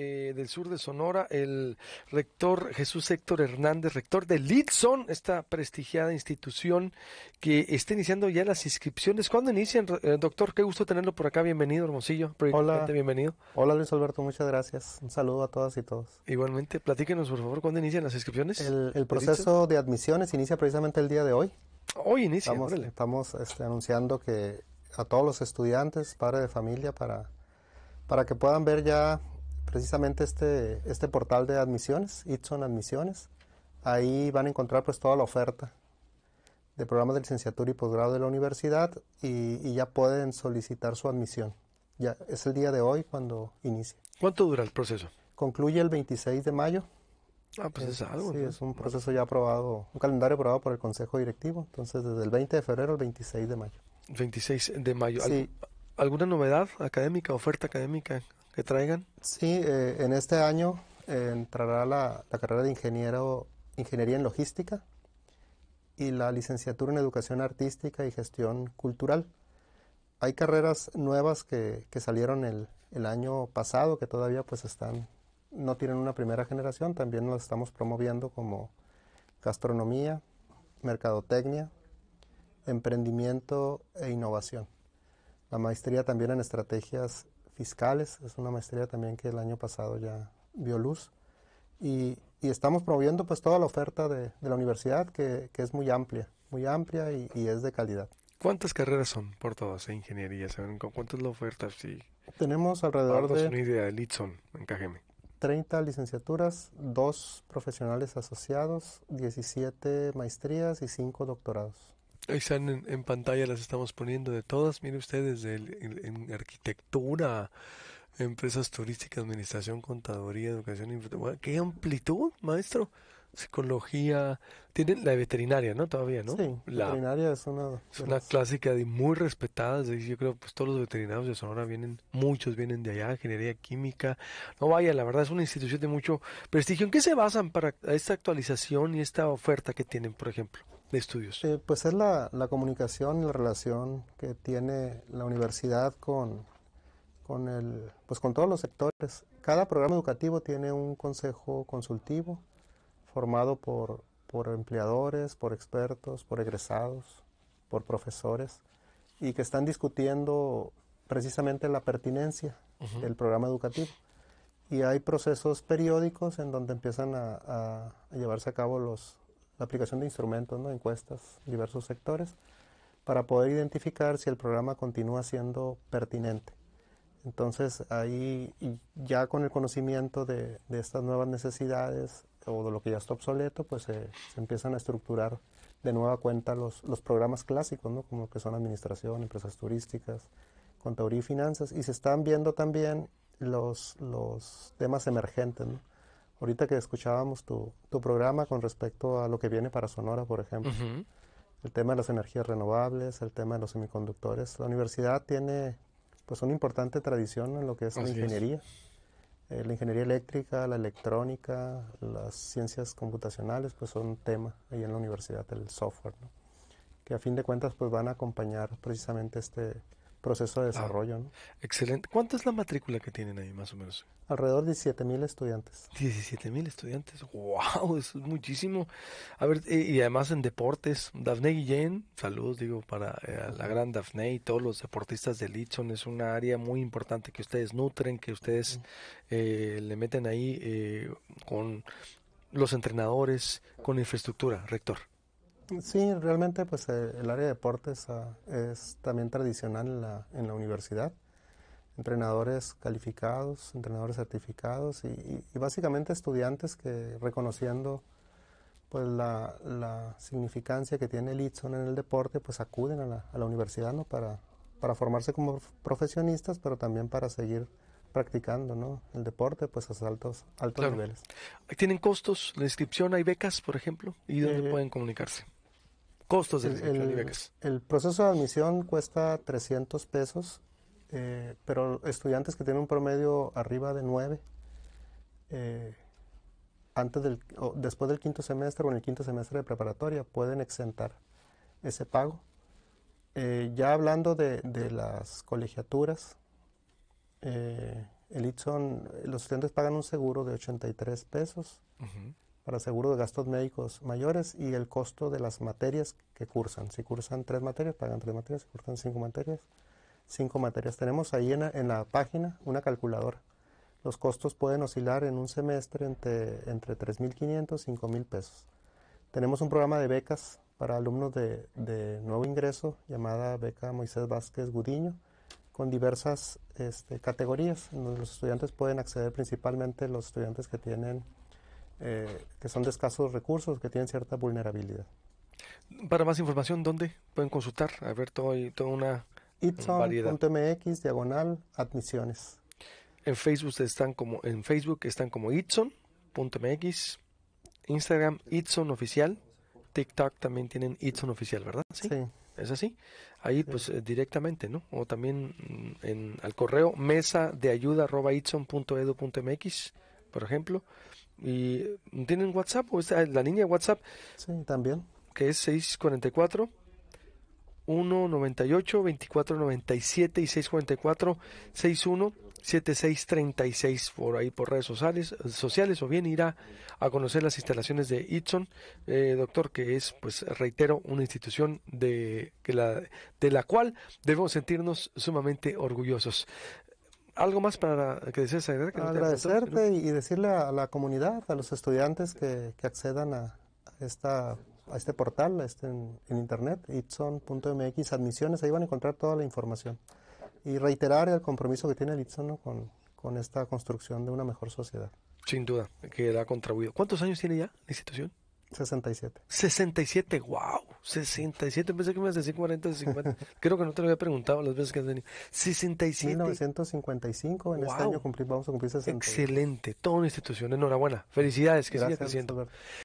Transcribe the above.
Eh, del sur de Sonora, el rector Jesús Héctor Hernández, rector de Lidson, esta prestigiada institución que está iniciando ya las inscripciones. ¿Cuándo inician, eh, doctor? Qué gusto tenerlo por acá. Bienvenido, Hermosillo. Hola. Bienvenido. Hola, Luis Alberto. Muchas gracias. Un saludo a todas y todos. Igualmente, platíquenos, por favor, ¿cuándo inician las inscripciones? El, proceso de, admisiones inicia precisamente el día de hoy. Hoy inicia. Estamos, este, anunciando que a todos los estudiantes, padres de familia, para para que puedan ver ya precisamente este, este portal de admisiones, Itson Admisiones. Ahí van a encontrar pues toda la oferta de programas de licenciatura y posgrado de la universidad y, ya pueden solicitar su admisión. Ya es el día de hoy cuando inicia. ¿Cuánto dura el proceso? Concluye el 26 de mayo. Ah, pues es, algo. Sí, es un proceso ya aprobado, un calendario aprobado por el Consejo Directivo. Entonces, desde el 20 de febrero al 26 de mayo. 26 de mayo. Sí. ¿Alguna novedad académica, oferta académica? que traigan? Sí, eh, en este año eh, entrará la, carrera de ingeniero, ingeniería en logística y la licenciatura en educación artística y gestión cultural. Hay carreras nuevas que, salieron el, año pasado que todavía pues están, no tienen una primera generación, también las estamos promoviendo como gastronomía, mercadotecnia, emprendimiento e innovación. La maestría también en estrategias fiscales, es una maestría también que el año pasado ya vio luz. Y, estamos promoviendo pues toda la oferta de, la universidad que, es muy amplia, muy amplia y, es de calidad. ¿Cuántas carreras son por todas en eh, ingeniería? ¿Saben con la oferta? Sí. Tenemos alrededor de... una idea, en 30 licenciaturas, 2 profesionales asociados, 17 maestrías y 5 doctorados. Ahí están en, pantalla, las estamos poniendo de todas. Mire ustedes, en, arquitectura, empresas turísticas, administración, contaduría, educación, ¡Qué amplitud, maestro! Psicología, tienen la veterinaria, ¿no? Todavía, ¿no? Sí, la veterinaria es una... Es clásica de muy respetada. Yo creo que pues, todos los veterinarios de Sonora vienen, muchos vienen de allá, ingeniería química. No vaya, la verdad es una institución de mucho prestigio. ¿En qué se basan para esta actualización y esta oferta que tienen, por ejemplo? estudios? Eh, pues es la, comunicación y la relación que tiene la universidad con, con, el, pues con todos los sectores. Cada programa educativo tiene un consejo consultivo formado por, empleadores, por expertos, por egresados, por profesores, y que están discutiendo precisamente la pertinencia del programa educativo. Y hay procesos periódicos en donde empiezan a llevarse a cabo los, la aplicación de instrumentos, ¿no? encuestas, diversos sectores, para poder identificar si el programa continúa siendo pertinente. Entonces ahí ya con el conocimiento de, estas nuevas necesidades o de lo que ya está obsoleto, pues se empiezan a estructurar de nueva cuenta los, los programas clásicos, ¿no? como que son administración, empresas turísticas, contaduría y finanzas, y se están viendo también los, los temas emergentes. ¿no? ahorita que escuchábamos tu, tu, programa con respecto a lo que viene para Sonora, por ejemplo, el tema de las energías renovables, el tema de los semiconductores. La universidad tiene pues una importante tradición en lo que es la ingeniería. Eh, la ingeniería eléctrica, la electrónica, las ciencias computacionales, pues son tema ahí en la universidad, el software, que a fin de cuentas pues van a acompañar precisamente este, proceso de ah, desarrollo. Excelente. cuánta es la matrícula que tienen ahí, más o menos? Alrededor de 17 mil estudiantes. 17 mil estudiantes. ¡Wow! Eso es muchísimo. A ver, eh, y además en deportes, Dafne Guillén, saludos, digo, para eh, la gran Dafne y todos los deportistas de Litson. Es una área muy importante que ustedes nutren, que ustedes eh, le meten ahí con los entrenadores, con infraestructura, rector. Sí, realmente pues eh, el área de deportes ah, es también tradicional en la, universidad. Entrenadores calificados, entrenadores certificados y, básicamente estudiantes que reconociendo pues la, significancia que tiene el ITSON en el deporte, pues acuden a la, universidad ¿no? para, para, formarse como profesionistas, pero también para seguir practicando ¿no? el deporte pues a altos, altos niveles. ¿Tienen costos? ¿La inscripción? ¿Hay becas, por ejemplo? ¿Y dónde eh, pueden comunicarse? el, proceso de admisión cuesta 300 pesos, eh, pero estudiantes que tienen un promedio arriba de 9, eh, antes del, después del quinto semestre o en el quinto semestre de preparatoria pueden exentar ese pago. Eh, ya hablando de, de las colegiaturas, el los estudiantes pagan un seguro de 83 pesos para seguro de gastos médicos mayores y el costo de las materias que cursan. Si cursan tres materias, pagan tres materias, si cursan cinco materias, cinco materias. Tenemos ahí en la, página una calculadora. Los costos pueden oscilar en un semestre entre, entre 3.500 y 5.000 pesos. Tenemos un programa de becas para alumnos de, nuevo ingreso llamada Beca Moisés Vázquez Gudiño con diversas este, categorías. Los estudiantes pueden acceder principalmente los estudiantes que tienen eh, que son de escasos recursos, que tienen cierta vulnerabilidad. Para más información, ¿dónde pueden consultar? A ver, todo, toda una Itson.mx, diagonal, admisiones. En Facebook están como, en Facebook están como Itson.mx, Instagram Itson Oficial, TikTok también tienen Itson Oficial, ¿verdad? Sí. ¿Es así? Ahí pues eh, directamente, ¿no? O también mm, en, al correo mesa de ayuda por ejemplo. Y tienen WhatsApp o la línea WhatsApp. Sí, también. Que es 644 198 2497 y 644 61 7636 por ahí por redes sociales, sociales o bien irá a, conocer las instalaciones de Itson, eh, doctor, que es, pues reitero, una institución de, que la, de la cual debemos sentirnos sumamente orgullosos. ¿Algo más para que desees agregar? Agradecerte y decirle a la comunidad, a los estudiantes que, accedan a, esta, a este portal este en, internet, itson.mx, admisiones, ahí van a encontrar toda la información. Y reiterar el compromiso que tiene el Itson con, con esta construcción de una mejor sociedad. Sin duda, que ha contribuido. ¿Cuántos años tiene ya la institución? 67. 67, wow. 67, pensé que me ibas a decir 40 50. Creo que no te lo había preguntado las veces que has venido. 67. 1955, en este año vamos a cumplir 67. Excelente, toda una institución, enhorabuena. Felicidades que Gracias,